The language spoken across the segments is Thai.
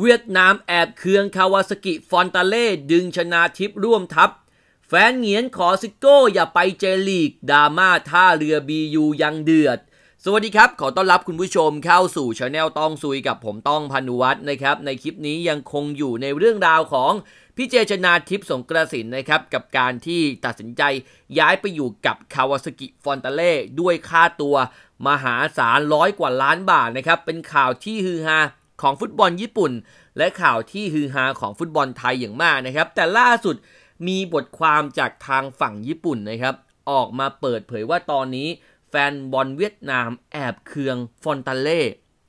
เวียดนามแอบเคืองคาวาสกิฟอนตาเล่ ดึงชนาทิพร่วมทัพแฟนเหงียนขอซิโก้ อย่าไปเจลีกดราม่าท่าเรือบียูยังเดือด สวัสดีครับ ขอต้อนรับคุณผู้ชมเข้าสู่ชาแนลต้องซุยกับผมต้องพันุวัฒน์นะครับ ในคลิปนี้ยังคงอยู่ในเรื่องราวของ พี่เจชนาทิพสงกระสินนะครับ กับการที่ตัดสินใจย้ายไปอยู่กับคาวาสกิฟอนตาเล่ด้วยค่าตัว มหาศาลร้อยกว่าล้านบาทนะครับเป็นข่าวที่ฮือฮาของฟุตบอลญี่ปุ่นและข่าวที่ฮือฮาของฟุตบอลไทยอย่างมากนะครับแต่ล่าสุดมีบทความจากทางฝั่งญี่ปุ่นนะครับออกมาเปิดเผยว่าตอนนี้ แฟนบอลเวียดนามแอบเคืองฟอนตาเล่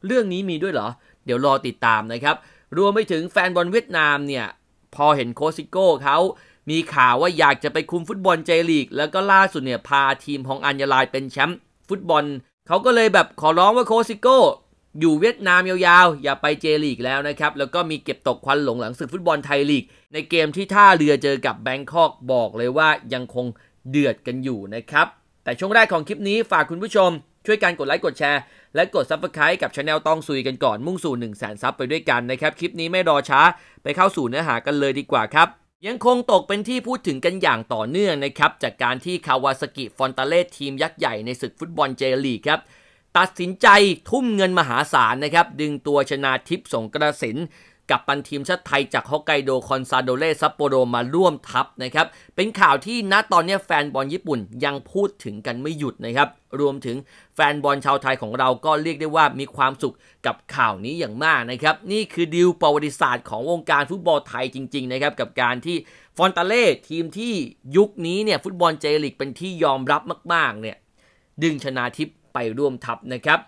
เรื่องนี้มีด้วยเหรอเดี๋ยวรอติดตามนะครับ รวมไปถึงแฟนบอลเวียดนามเนี่ยพอเห็นโคซิโก้เขามีข่าวว่าอยากจะไปคุมฟุตบอลเจลีก แล้วก็ล่าสุดเนี่ยพาทีมของอัญญาลายเป็นแชมป์ฟุตบอลเขาก็เลยแบบขอร้องว่าโคซิโก้อยู่เวียดนามยาวๆ อย่าไปเจลีกแล้วนะครับ แล้วก็มีเก็บตกควันหลงหลังศึกฟุตบอลไทยลีก ในเกมที่ท่าเรือเจอกับแบงคอกบอกเลยว่ายังคงเดือดกันอยู่นะครับ แต่ช่วงแรกของคลิปนี้ฝากคุณผู้ชมช่วยกันกดไลค์กดแชร์ และกดซับสไคร b e กับช anel ต้องซุยกันก่อนมุ่งสู่ 1 0 0 0 0แสนซับไปด้วยกันนะครับคลิปนี้ไม่รอช้าไปเข้าสู่เนื้อหากันเลยดีกว่าครับยังคงตกเป็นที่พูดถึงกันอย่างต่อเนื่องนะครับจากการที่คาวาสกิฟอนตาเล่ทีมยักษ์ใหญ่ในศึกฟุตบอลเจลีกครับตัดสินใจทุ่มเงินมหาศาลนะครับดึงตัวชนาทิพย์สงกระสินกับปันทีมชาติไทยจากฮอกไกโดคอนซาโดเลซัปโปโรมาร่วมทัพนะครับเป็นข่าวที่ณตอนนี้แฟนบอลญี่ปุ่นยังพูดถึงกันไม่หยุดนะครับรวมถึงแฟนบอลชาวไทยของเราก็เรียกได้ว่ามีความสุขกับข่าวนี้อย่างมากนะครับนี่คือดิวประวัติศาสตร์ของวงการฟุตบอลไทยจริงๆนะครับกับการที่ฟอนตาเล่ทีมที่ยุคนี้เนี่ยฟุตบอลเจลิกเป็นที่ยอมรับมากๆเนี่ยดึงชนาทิพย์ไปร่วมทัพนะครับ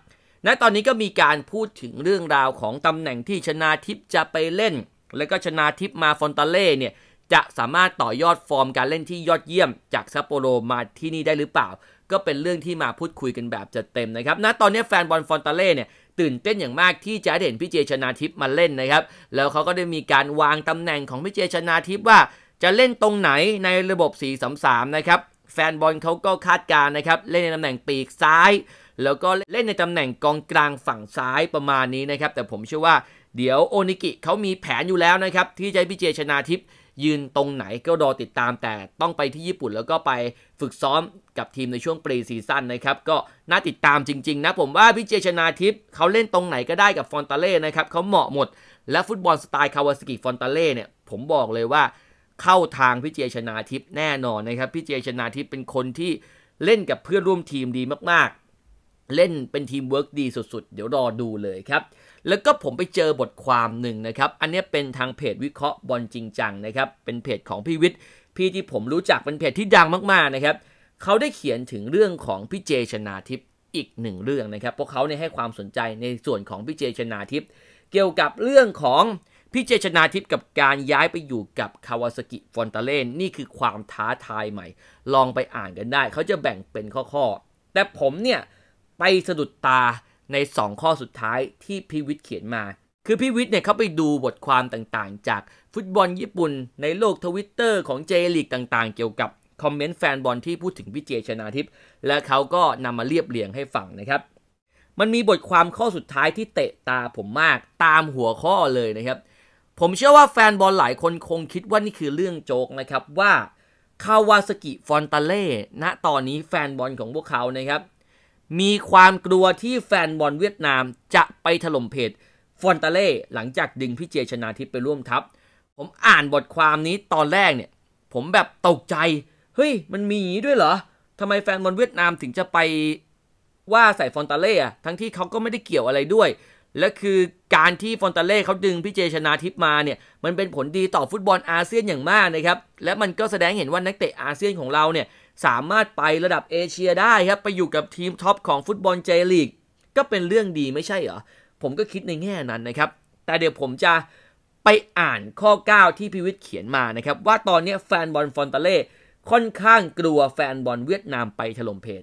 ณ ตอนนี้ก็มีการพูดถึงเรื่องราวของตำแหน่งที่ชนาทิพจะไปเล่น และก็ชนาทิพมาฟอนตาเล่เนี่ย จะสามารถต่อยอดฟอร์มการเล่นที่ยอดเยี่ยม จากซัปโปโรมาที่นี่ได้หรือเปล่า ก็เป็นเรื่องที่มาพูดคุยกันแบบจะเต็มนะครับ ณ ตอนนี้แฟนบอลฟอนตาเล่เนี่ยตื่นเต้นอย่างมากที่จะเห็นพี่เจชนาทิพมาเล่นนะครับ แล้วเขาก็ได้มีการวางตำแหน่งของพี่เจชนาทิพว่าจะเล่นตรงไหนในระบบ 4 3 3 นะครับแฟนบอลเขาก็คาดการนะครับเล่นในตำแหน่งปีกซ้าย แล้วก็เล่นในตำแหน่งกองกลางฝั่งซ้ายประมาณนี้นะครับแต่ผมเชื่อว่าเดี๋ยวโอนิกิเขามีแผนอยู่แล้วนะครับที่จะพิเจชนาทิพยืนตรงไหนก็รอติดตามแต่ต้องไปที่ญี่ปุ่นแล้วก็ไปฝึกซ้อมกับทีมในช่วงปรีซีซั่นนะครับก็น่าติดตามจริง ๆนะ ผมว่าพิเจชนาทิพย์เขาเล่นตรงไหนก็ได้กับฟอนตาเล่นะครับเขาเหมาะหมดและฟุตบอลสไตล์คาวาสกิฟอนตาเล่เนี่ยผมบอกเลยว่าเข้าทางพี่เจชนาทิพย์แน่นอนนะครับพี่เจชนาทิพย์เป็นคนที่เล่นกับเพื่อนร่วมทีมดีมากๆ เล่นเป็นทีมเวิร์กดีสุดๆ เดี๋ยวรอดูเลยครับ แล้วก็ผมไปเจอบทความหนึ่งนะครับ อันนี้เป็นทางเพจวิเคราะห์บอลจริงจังนะครับ เป็นเพจของพี่วิทย์ พี่ที่ผมรู้จักเป็นเพจที่ดังมากๆนะครับ เขาได้เขียนถึงเรื่องของพี่เจชนาทิพย์อีกหนึ่งเรื่องนะครับเพราะเขาเนี่ยให้ความสนใจในส่วนของพี่เจชนาทิพย์เกี่ยวกับเรื่องของพี่เจชนาทิพย์กับการย้ายไปอยู่กับคาวาสกิฟอนตาเล่นนี่คือความท้าทายใหม่ ลองไปอ่านกันได้ เขาจะแบ่งเป็นข้อๆ แต่ผมเนี่ยไปสะดุดตาใน 2 ข้อสุดท้ายที่พี่วิทย์เขียนมา คือพี่วิทย์เนี่ยเขาไปดูบทความต่างๆจากฟุตบอลญี่ปุ่น ในโลกทวิตเตอร์ของเจลีกต่างๆเกี่ยวกับ คอมเมนต์แฟนบอลที่พูดถึงพี่เจชนาทิพย์และเขาก็นำมาเรียบเรียงให้ฟังนะครับ มันมีบทความข้อสุดท้ายที่เตะตาผมมากตามหัวข้อเลยนะครับผมเชื่อว่าแฟนบอลหลายคนคงคิดว่านี่คือเรื่องโจกนะครับว่าคาวาสกิฟอนตาเล่ณตอนนี้แฟนบอลของพวกเขานะครับ มีความกลัวที่แฟนบอลเวียดนามจะไปถล่มเพจฟอนตาเล่หลังจากดึงพี่เจชนาทิพไปร่วมทัพผมอ่านบทความนี้ตอนแรกเนี่ย ผมแบบตกใจเฮ้ยมันมีอย่างนี้ด้วยเหรอทำไมแฟนบอลเวียดนามถึงจะไปว่าใส่ฟอนตาเล่อะทั้งที่เขาก็ไม่ได้เกี่ยวอะไรด้วยและคือการที่ฟอนตาเล่เขาดึงพี่เจชนาทิพมาเนี่ย มันเป็นผลดีต่อฟุตบอลอาเซียนอย่างมากนะครับ และมันก็แสดงเห็นว่านักเตะอาเซียนของเราเนี่ย สามารถไประดับเอเชียได้ครับ ไปอยู่กับทีมท็อปของฟุตบอลเจลีก ก็เป็นเรื่องดีไม่ใช่เหรอ ผมก็คิดในแง่นั้นนะครับ แต่เดี๋ยวผมจะไปอ่านข้อ9ที่พิวิทย์เขียนมานะครับว่าตอนนี้แฟนบอลฟอนตาเล่ค่อนข้างกลัวแฟนบอลเวียดนามไปถล่มเพจ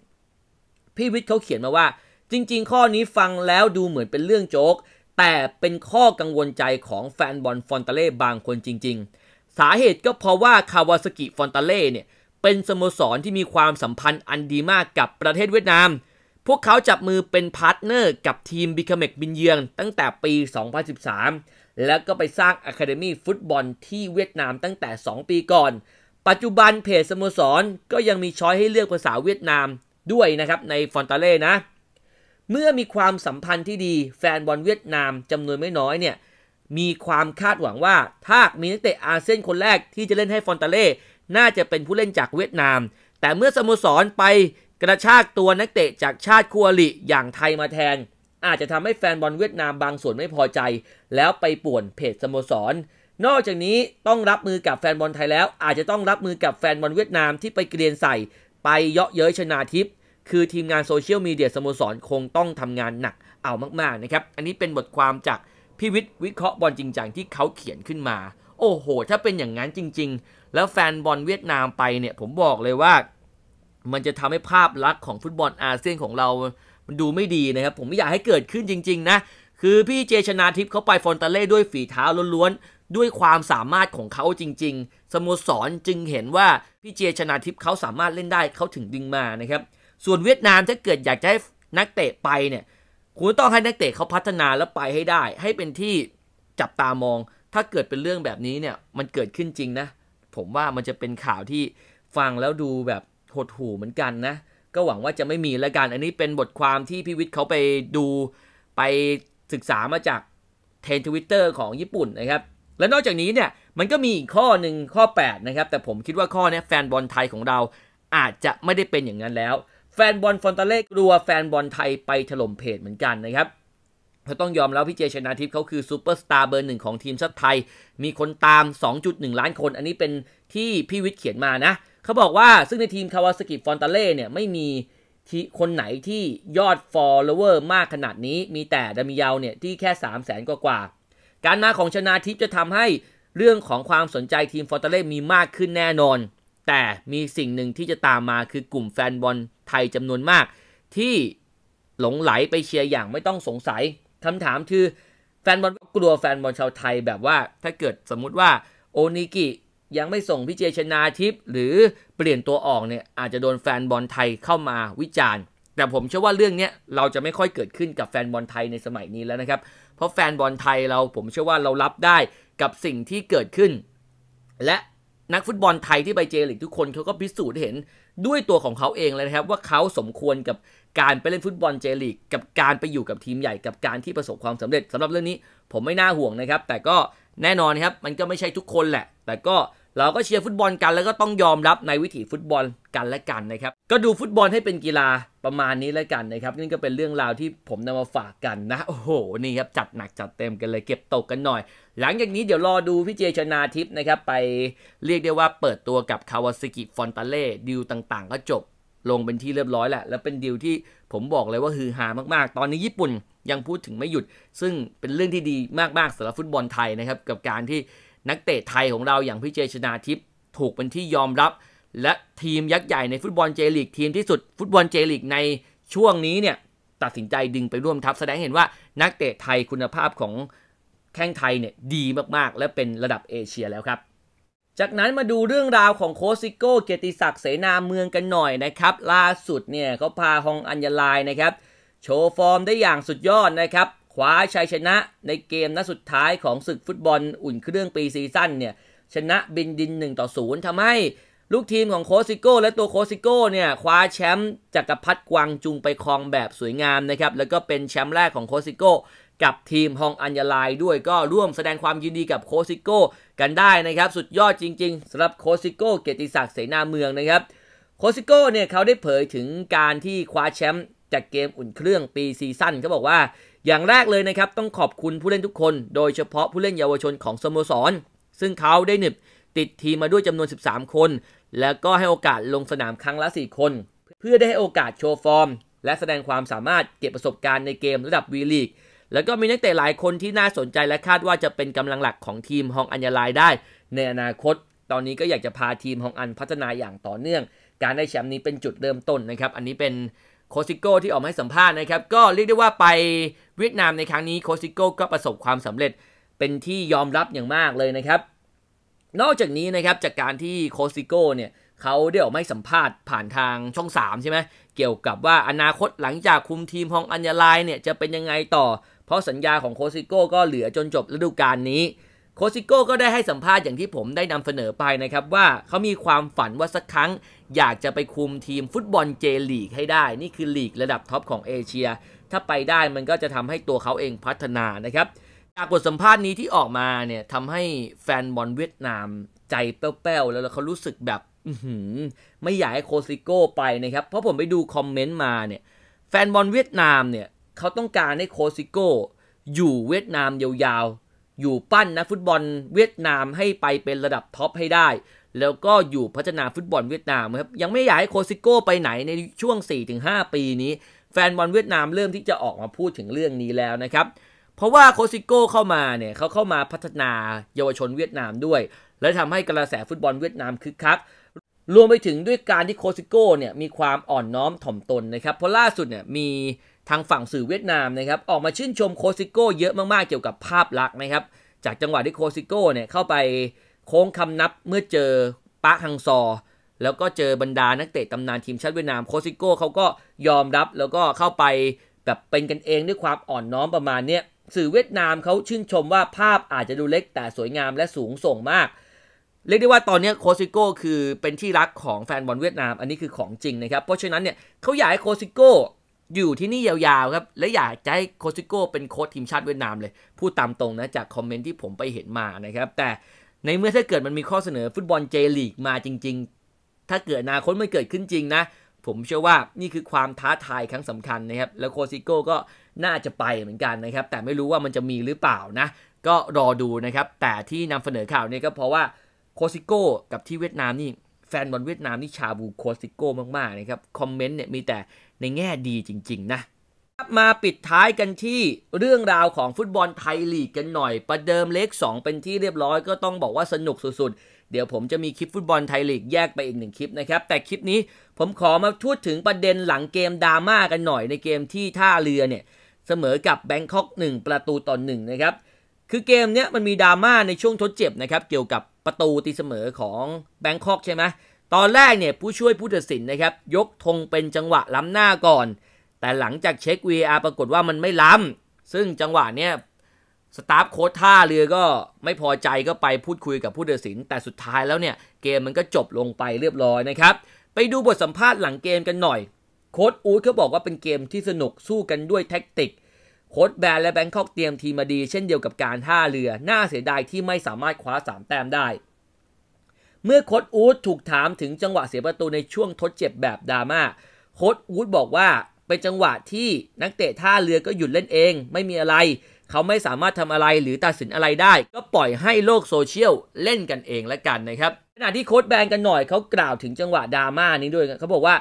พิวิทย์เขาเขียนมาว่าจริงๆ ข้อนี้ฟังแล้วดูเหมือนเป็นเรื่องโจ๊ก แต่เป็นข้อกังวลใจของแฟนบอลฟอนตาเล่บางคนจริง ๆ สาเหตุก็เพราะว่าคาวาสกิฟอนตาเล่เนี่ยเป็นสโมสรที่มีความสัมพันธ์อันดีมากกับประเทศเวียดนาม พวกเขาจับมือเป็นพาร์ทเนอร์กับทีมบิคเมกบินเยืองตั้งแต่ปี 2013 แล้วก็ไปสร้างอะคาเดมี่ฟุตบอลที่เวียดนามตั้งแต่2 ปีก่อน ปัจจุบันเพจสโมสรก็ยังมีช้อยให้เลือกภาษาเวียดนามด้วยนะครับในฟอนตาเล่นะเมื่อมีความสัมพันธ์ที่ดีแฟนบอลเวียดนามจำนวนไม่น้อยเนี่ยมีความคาดหวังว่าถ้ามีนักเตะอาเซียนคนแรกที่จะเล่นให้ฟอนตาเล่ น่าจะเป็นผู้เล่นจากเวียดนาม แต่เมื่อสโมสรไปกระชากตัวนักเตะจากชาติคัวริอย่างไทยมาแทน อาจจะทำให้แฟนบอลเวียดนามบางส่วนไม่พอใจ แล้วไปป่วนเพจสโมสร นอกจากนี้ต้องรับมือกับแฟนบอลไทยแล้ว อาจจะต้องรับมือกับแฟนบอลเวียดนามที่ไปเกลียนใส่ไปเยาะเย้ยชนาทิพย์คือทีมงานโซเชียลมีเดียสโมสรคงต้องทำงานหนักเอามากๆนะครับ อันนี้เป็นบทความจากพี่วิทย์วิเคราะห์บอลจริงจังที่เขาเขียนขึ้นมา โอ้โห ถ้าเป็นอย่างนั้นจริงๆ แล้วแฟนบอลเวียดนามไปเนี่ย ผมบอกเลยว่า มันจะทำให้ภาพลักษณ์ของฟุตบอลอาเซียนของเรา มันดูไม่ดีนะครับ ผมไม่อยากให้เกิดขึ้นจริงๆนะ คือพี่เจชนาทิพย์เขาไปฟอนตาเล่ด้วยฝีเท้าล้วนๆ ด้วยความสามารถของเขาจริง ๆ สโมสรจึงเห็นว่าพี่เจชนาทิพย์เขาสามารถเล่นได้เขาถึงดึงมานะครับส่วนเวียดนามถ้าเกิดอยากจะให้นักเตะไปเนี่ยคุณต้องให้นักเตะเขาพัฒนาแล้วไปให้ได้ ให้เป็นที่จับตามอง ถ้าเกิดเป็นเรื่องแบบนี้เนี่ยมันเกิดขึ้นจริงนะผมว่ามันจะเป็นข่าวที่ฟังแล้วดูแบบหดหู่เหมือนกันนะก็หวังว่าจะไม่มีและกันอันนี้เป็นบทความที่พี่วิทย์เขาไปดูไปศึกษามาจากเทนทวิตเตอร์ของญี่ปุ่นนะครับและนอกจากนี้เนี่ยมันก็มีอีกข้อหนึ่งข้อ8นะครับแต่ผมคิดว่าข้อนี้แฟนบอลไทยของเราอาจจะไม่ได้เป็นอย่างนั้นแล้วแฟนบอลฟอนตาเล่กลัวแฟนบอลไทยไปถล่มเพจเหมือนกันนะครับเขาต้องยอมแล้วพี่เจชนาทิพย์เขาคือซูเปอร์สตาร์เบอร์หนึ่งของทีมชาติไทย มีคนตาม 2.1 ล้านคน อันนี้เป็นที่พี่วิทย์เขียนมานะ เขาบอกว่าซึ่งในทีมคาวาสกิฟอนตาเล่เนี่ย ไม่มีคนไหนที่ยอดฟอลโลเวอร์มากขนาดนี้ มีแต่ดามิยาวเนี่ยที่แค่3 0 0แสนกว่าการมาของชนาทิพย์จะทำให้เรื่องของความสนใจทีมฟอนตาเล่ มีมากขึ้นแน่นอน แต่มีสิ่งหนึ่งที่จะตามมาคือกลุ่มแฟนบอลไทยจำนวนมากที่หลงไหลไปเชียร์อย่างไม่ต้องสงสัยคำถามคือแฟนบอลกลัวแฟนบอลชาวไทยแบบว่าถ้าเกิดสมมุติว่าโอนิกิยังไม่ส่งพิเจชนาทิพย์หรือเปลี่ยนตัวออกเนี่ยอาจจะโดนแฟนบอลไทยเข้ามาวิจารณ์แต่ผมเชื่อว่าเรื่องนี้เราจะไม่ค่อยเกิดขึ้นกับแฟนบอลไทยในสมัยนี้แล้วนะครับเพราะแฟนบอลไทยเราผมเชื่อว่าเรารับได้กับสิ่งที่เกิดขึ้น และนักฟุตบอลไทยที่ไปเจลิกทุกคนเขาก็พิสูจน์เห็นด้วยตัวของเขาเองเลยนะครับว่าเขาสมควรกับการไปเล่นฟุตบอลเจลีกกับการไปอยู่กับทีมใหญ่กับการที่ประสบความสำเร็จสำหรับเรื่องนี้ผมไม่น่าห่วงนะครับแต่ก็แน่นอนนะครับมันก็ไม่ใช่ทุกคนแหละ แต่ก็เราก็เชียร์ฟุตบอลกันแล้วก็ต้องยอมรับในวิถีฟุตบอลกันและกันนะครับ ก็ดูฟุตบอลให้เป็นกีฬาประมาณนี้แล้วกันนะครับนี่ก็เป็นเรื่องราวที่ผมนำมาฝากกันนะโอ้โหนี่ครับจัดหนักจัดเต็มกันเลยเก็บตกกันหน่อย หลังจากนี้เดี๋ยวรอดูพี่เจชนาทิพย์นะครับไปเรียกได้ว่าเปิดตัวกับคาวาซิกิฟอนตาเล่ดิวต่าง ๆ ก็จบลงเป็นที่เรียบร้อยแหละแล้วเป็นดิวที่ผมบอกเลยว่าฮือฮามากๆ ตอนนี้ญี่ปุ่น ยังพูดถึงไม่หยุด ซึ่งเป็นเรื่องที่ดีมากๆสำหรับฟุตบอลไทยนะครับกับการที่นักเตะไทยของเราอย่างพี่เจชนาทิพย์ถูกเป็นที่ยอมรับ และทีมยักษ์ใหญ่ในฟุตบอลเจลีกทีมที่สุดฟุตบอลเจลีกในช่วงนี้เนี่ยตัดสินใจดึงไปร่วมทัพแสดงเห็นว่านักเตะไทยคุณภาพของแข้งไทยเนี่ยดีมากๆ และเป็นระดับเอเชียแล้วครับ จากนั้นมาดูเรื่องราวของโคซิโก้ เกียรติศักดิ์ เสนาเมืองกันหน่อยนะครับ ล่าสุดเนี่ยเขาพาฮองอัญญลายนะครับ โชว์ฟอร์มได้อย่างสุดยอดนะครับคว้าชัยชนะในเกมนัดสุดท้ายของศึกฟุตบอลอุ่นเครื่องปีซีซั่นเนี่ยชนะบินดิน1ต่อ0ทำให้ ลูกทีมของโคซิโก้และตัวโคซิโก้เนี่ยคว้าแชมป์จักรพรรดิกวางจุงไปครองแบบสวยงามนะครับแล้วก็เป็นแชมป์แรกของโคซิโก้ กับทีมฮองอัญญาลายด้วยก็ร่วมแสดงความยินดีกับโคซิโก้กันได้นะครับ สุดยอดจริงๆสำหรับโคซิโก้เกียรติศักดิ์เสนาเมืองนะครับโคซิโก้เนี่ยเขาได้เผยถึงการที่คว้าแชมป์จากเกมอุ่นเครื่องปีซีซั่นเขาบอกว่าอย่างแรกเลยนะครับต้องขอบคุณผู้เล่นทุกคนโดยเฉพาะผู้เล่นเยาวชนของสโมสร ซึ่งเขาได้หนึบติดทีมมาด้วยจำนวน 13 คน แล้วก็ให้โอกาสลงสนามครั้งละ 4 คน เพื่อได้ให้โอกาสโชว์ฟอร์มและแสดงความสามารถเก็บประสบการณ์ในเกมระดับวีลีก แล้วก็มีนักเตะหลายคนที่น่าสนใจและคาดว่าจะเป็นกำลังหลักของทีมฮองอัญญาลายได้ ในอนาคต ตอนนี้ก็อยากจะพาทีมฮองอันพัฒนาอย่างต่อเนื่อง การได้แชมป์นี้เป็นจุดเริ่มต้นนะครับอันนี้เป็นโคซิโก้ที่ออกมาให้สัมภาษณ์นะครับก็เรียกได้ว่าไปเวียดนามในครั้งนี้โคซิโก้ก็ประสบความสำเร็จเป็นที่ยอมรับอย่างมากเลยนะครับ นอกจากนี้นะครับจากการที่โคซิโก้เนี่ยเขาได้ออกไม่สัมภาษณ์ผ่านทางช่อง3ใช่ไหมเกี่ยวกับว่าอนาคตหลังจากคุมทีมของอัญญาลายเนี่ยจะเป็นยังไงต่อ เพราะสัญญาของโคซิโก้ก็เหลือจนจบฤดูกาลนี้โคซิโก้ก็ได้ให้สัมภาษณ์อย่างที่ผมได้นำเสนอไปนะครับว่าเขามีความฝันว่าสักครั้งอยากจะไปคุมทีมฟุตบอลเจลีกให้ได้ นี่คือลีกระดับท็อปของเอเชีย ถ้าไปได้มันก็จะทำให้ตัวเขาเองพัฒนานะครับ จากบทสัมภาษณ์นี้ที่ออกมาเนี่ยทำให้แฟนบอลเวียดนามใจแป้วๆแล้วเขารู้สึกแบบไม่อยากให้โคซิโก้ไปนะครับ เพราะผมไปดูคอมเมนต์มาเนี่ย แฟนบอลเวียดนามเนี่ยเขาต้องการให้โคซิโก้อยู่เวียดนามยาวๆอยู่ปั้นนะฟุตบอลเวียดนามให้ไปเป็นระดับท็อปให้ได้แล้วก็อยู่พัฒนาฟุตบอลเวียดนามครับ ยังไม่อยากให้โคซิโก้ไปไหนในช่วง4-5ปีนี้ แฟนบอลเวียดนามเริ่มที่จะออกมาพูดถึงเรื่องนี้แล้วนะครับเพราะว่าโคซิโก้เข้ามาเนี่ยเขาเข้ามาพัฒนาเยาวชนเวียดนามด้วย และทำให้กระแสฟุตบอลเวียดนามคึกคักรวมไปถึงด้วยการที่โคซิโก้เนี่ยมีความอ่อนน้อมถ่อมตนนะครับเพราะล่าสุดเนี่ยมีทางฝั่งสื่อเวียดนามนะครับ ออกมาชื่นชมโคซิโก้เยอะมากๆเกี่ยวกับภาพลักษณ์นะครับ จากจังหวะที่โคซิโก้เนี่ยเข้าไปโค้งคำนับเมื่อเจอปาฮังซอ แล้วก็เจอบรรดานักเตะตำนานทีมชาติเวียดนามโคซิโก้เขาก็ยอมรับแล้วก็เข้าไปแบบเป็นกันเองด้วยความอ่อนน้อมประมาณเนี้ยสื่อเวียดนามเขาชื่นชมว่าภาพอาจจะดูเล็กแต่สวยงามและสูงส่งมากเรียกได้ว่าตอนนี้โคซิโก้คือเป็นที่รักของแฟนบอลเวียดนาม อันนี้คือของจริงนะครับ เพราะฉะนั้นเนี่ยเขาอยากให้โคซิโก้อยู่ที่นี่ยาวๆครับและอยากจะให้โคซิโก้เป็นโค้ชทีมชาติเวียดนามเลยพูดตามตรงนะ จากคอมเมนต์ที่ผมไปเห็นมานะครับ แต่ในเมื่อถ้าเกิดมันมีข้อเสนอฟุตบอลเจลีกมาจริงๆ ถ้าเกิดอนาคตม่เกิดขึ้นจริงนะ ผมเชื่อว่านี่คือความท้าทายครั้งสำคัญนะครับแล้วโคซิโก้ก็น่าจะไปเหมือนกันนะครับแต่ไม่รู้ว่ามันจะมีหรือเปล่านะ ก็รอดูนะครับ แต่ที่นำเสนอข่าวนี้ก็เพราะว่าโคซิโก้กับที่เวียดนามนี่ แฟนบอลเวียดนามนี่ชาบูโคซิโก้มากๆนะครับคอมเมนต์เนี่ยมีแต่ในแง่ดีจริง ๆ นะมาปิดท้ายกันที่เรื่องราวของฟุตบอลไทยลีกกันหน่อย ประเดิมเลข2เป็นที่เรียบร้อยก็ต้องบอกว่าสนุกสุด ๆ เดี๋ยวผมจะมีคลิปฟุตบอลไทยลีกแยกไปอีกหนึ่งคลิปนะครับ แต่คลิปนี้ผมขอมาพูดถึงประเด็นหลังเกมดราม่ากันหน่อยในเกมที่ท่าเรือเนี่ย เสมอกับแบงคอก 1 ประตูต่อ1นะครับคือเกมเนี้ยมันมีดราม่าในช่วงทดเจ็บนะครับเกี่ยวกับประตูตีเสมอของแบงคอกใช่ไหมตอนแรกเนี่ยผู้ช่วยผู้ตัดสินนะครับยกธงเป็นจังหวะล้ำหน้าก่อนแต่หลังจากเช็ค VR ปรากฏว่ามันไม่ล้ำ ซึ่งจังหวะเนี้ยสตาฟโค้ดท่าเรือก็ไม่พอใจก็ไปพูดคุยกับผู้ตัดสิน แต่สุดท้ายแล้วเนี่ย เกมมันก็จบลงไปเรียบร้อยนะครับ ไปดูบทสัมภาษณ์หลังเกมกันหน่อย โค้ดอูดเขาบอกว่าเป็นเกมที่สนุกสู้กันด้วยแท็กติก โค้ดแบนและแบงคอกเตรียมทีมมาดี เช่นเดียวกับการท่าเรือน่าเสียดายที่ไม่สามารถคว้า3แต้มได้เมื่อโค้ดอูดถูกถามถึงจังหวะเสียประตูในช่วงทดเจ็บแบบดราม่าโค้ดอูดบอกว่าป็นจังหวะที่นักเตะท่าเรือก็หยุดเล่นเอง ไม่มีอะไร เขาไม่สามารถทำอะไรหรือตัดสินอะไรได้ ก็ปล่อยให้โลกโซเชียลเล่นกันเองละกันนะครับขณะที่โค้ดแบนกันหน่อยเขากล่าวถึงจังหวะดราม่านี้ด้วยเขาบอกว่า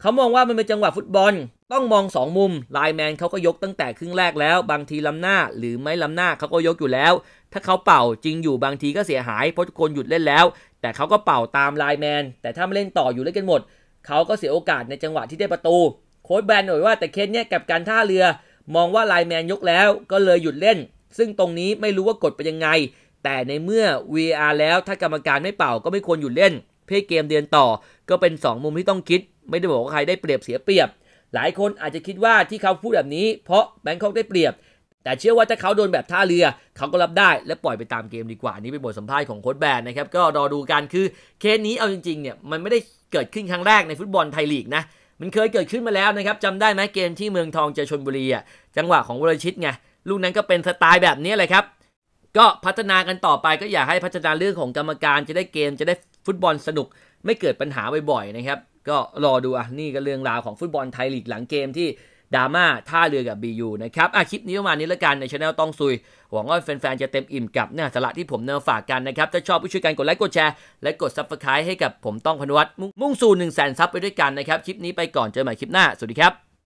เขามองว่ามันเป็นจังหวะฟุตบอลต้องมอง2มุมไลแมนเขาก็ยกตั้งแต่ครึ่งแรกแล้วบางทีล้ำหน้าหรือไม่ล้ำหน้าเขาก็ยกอยู่แล้ว ถ้าเขาเป่าจริงอยู่บางทีก็เสียหาย เพราะทุกคนหยุดเล่นแล้ว แต่เขาก็เป่าตามไลแมนแต่ถ้าไม่เล่นต่ออยู่เล่นกันหมดเขาก็เสียโอกาสในจังหวะที่ได้ประตูโค้ชแบนหน่อยว่าแต่เคสเนี้ยกับการท่าเรือ มองว่าไลแมนยกแล้ว ก็เลยหยุดเล่น ซึ่งตรงนี้ไม่รู้ว่ากฎเป็นยังไง แต่ในเมื่อ VR แล้วถ้ากรรมการไม่เป่า ก็ไม่ควรหยุดเล่น เพื่อเกมเดือนต่อ ก็เป็น 2 มุมที่ต้องคิด ไม่ได้บอกว่าใครได้เปรียบเสียเปรียบ หลายคนอาจจะคิดว่าที่เขาพูดแบบนี้ เพราะแบงคอกได้เปรียบ แต่เชื่อว่าถ้าเขาโดนแบบท่าเรือ เขาก็รับได้และปล่อยไปตามเกมดีกว่านี้เป็นบทสัมภาษณ์ของโค้ชแบนนะครับก็รอดูกันคือเคสนี้เอาจริงๆเนี่ยมันไม่ได้เกิดขึ้นครั้งแรกในฟุตบอลไทยลีกนะมันเคยเกิดขึ้นมาแล้วนะครับจำได้ไหมเกมที่เมืองทองเจะชนบุรีอ่ะจังหวะของวรชิตไงลูกนั้นก็เป็นสไตล์แบบนี้เลยครับ ก็พัฒนากันต่อไปก็อยากให้พัฒนาเรื่องของกรรมการจะได้เกม จะได้ฟุตบอลสนุก ไม่เกิดปัญหาบ่อยๆนะครับ ก็รอดูอ่ะ นี่ก็เรื่องราวของฟุตบอลไทยลีกหลังเกมที่ดราม่าท่าเรือกับบยูนะครับอ่ะคลิปนี้ประมาณนี้ละกัน ในช anel ต้องซุย หวังว่าแฟนๆ จะเต็มอิ่มกับเนื้อสาระที่ผมเนำฝากกันนะครับ ถ้าชอบก็ช่วยกันกดไลค์กดแชร์และกด s u b สไครต์ให้กับผมต้องพนวัตมุ่งสู่1 0 0 0 0นซับไปด้วยกันนะครับ คลิปนี้ไปก่อนเจอใหม่คลิปหน้าสวัสดีครับ